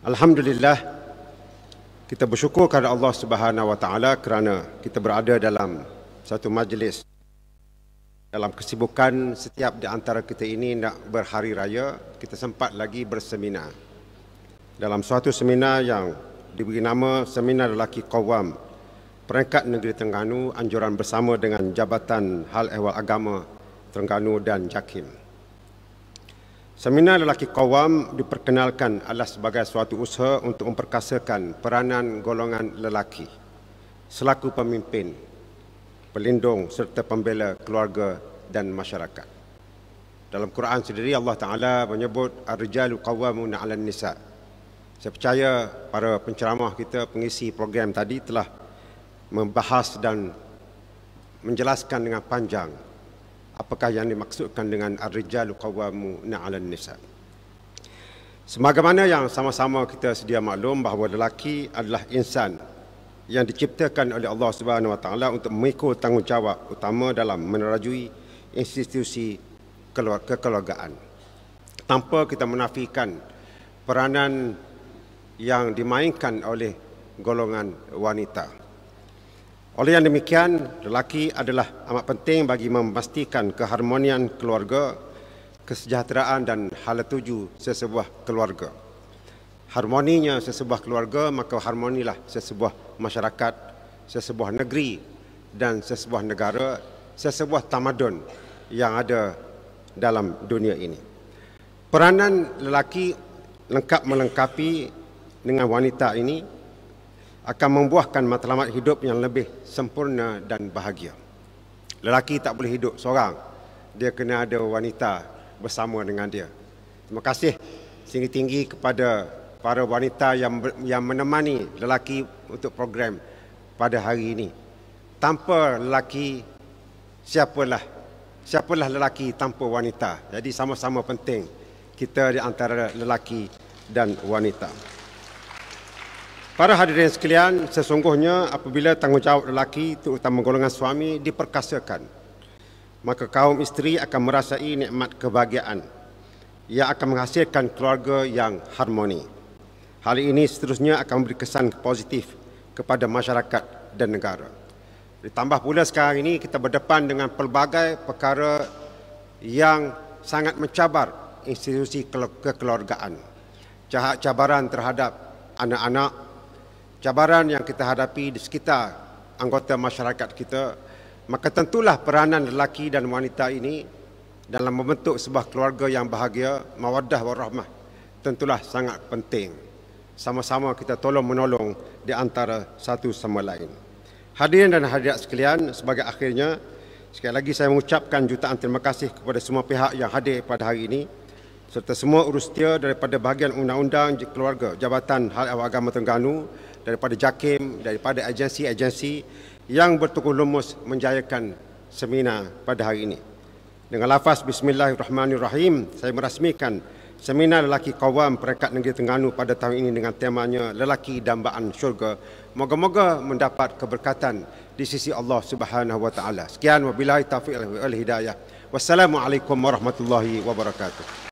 Alhamdulillah kita bersyukur kepada Allah Subhanahu Wa Taala kerana kita berada dalam satu majlis dalam kesibukan setiap di antara kita ini nak berhari raya kita sempat lagi berseminar dalam suatu seminar yang diberi nama Seminar Lelaki Kawam Perangkat Negeri Terengganu anjuran bersama dengan Jabatan Hal Ehwal Agama Terengganu dan Jakim. Seminar lelaki kawam diperkenalkan adalah sebagai suatu usaha untuk memperkasakan peranan golongan lelaki selaku pemimpin, pelindung serta pembela keluarga dan masyarakat. Dalam Quran sendiri Allah Taala menyebut ar-rijalu qawwamuna 'alan nisa. Saya percaya para penceramah kita pengisi program tadi telah membahas dan menjelaskan dengan panjang apakah yang dimaksudkan dengan ar-rijalu qawwamu 'ala nisa Sebagaimana yang sama-sama kita sedia maklum bahawa lelaki adalah insan yang diciptakan oleh Allah Subhanahu untuk mengikut tanggungjawab utama dalam menerajui institusi kekeluargaan. Tanpa kita menafikan peranan yang dimainkan oleh golongan wanita. Oleh yang demikian, lelaki adalah amat penting bagi memastikan keharmonian keluarga, kesejahteraan dan hal tuju sesebuah keluarga. Harmoninya sesebuah keluarga, maka harmonilah sesebuah masyarakat, sesebuah negeri dan sesebuah negara, sesebuah tamadun yang ada dalam dunia ini. Peranan lelaki lengkap melengkapi dengan wanita ini akan membuahkan matlamat hidup yang lebih sempurna dan bahagia. Lelaki tak boleh hidup seorang. Dia kena ada wanita bersama dengan dia. Terima kasih tinggi-tinggi kepada para wanita yang yang menemani lelaki untuk program pada hari ini. Tanpa lelaki, siapalah siapalah lelaki tanpa wanita. Jadi sama-sama penting kita di antara lelaki dan wanita. Para hadirin sekalian, sesungguhnya apabila tanggungjawab lelaki terutama golongan suami diperkasakan, maka kaum isteri akan merasai nikmat kebahagiaan yang akan menghasilkan keluarga yang harmoni. Hal ini seterusnya akan memberi kesan positif kepada masyarakat dan negara. Ditambah pula sekarang ini kita berdepan dengan pelbagai perkara yang sangat mencabar institusi kekeluargaan. Cabaran terhadap anak-anak, cabaran yang kita hadapi di sekitar anggota masyarakat kita, maka tentulah peranan lelaki dan wanita ini dalam membentuk sebuah keluarga yang bahagia, mawaddah warahmah, tentulah sangat penting. Sama-sama kita tolong-menolong di antara satu sama lain. Hadirin dan hadirat sekalian, sebagai akhirnya, sekali lagi saya mengucapkan jutaan terima kasih kepada semua pihak yang hadir pada hari ini serta semua urus tia daripada bahagian undang-undang keluarga Jabatan Hal Ehwal Agama Terengganu daripada JAKIM, daripada agensi-agensi yang bertukuh lumus menjayakan seminar pada hari ini. Dengan lafaz Bismillahirrahmanirrahim, saya merasmikan seminar lelaki kawam perekat negeri Tengganu pada tahun ini dengan temanya Lelaki Dambaan Syurga. Moga-moga mendapat keberkatan di sisi Allah Subhanahu Wa Sekian wabillahi taufiq wal hidayah. Wassalamualaikum warahmatullahi wabarakatuh.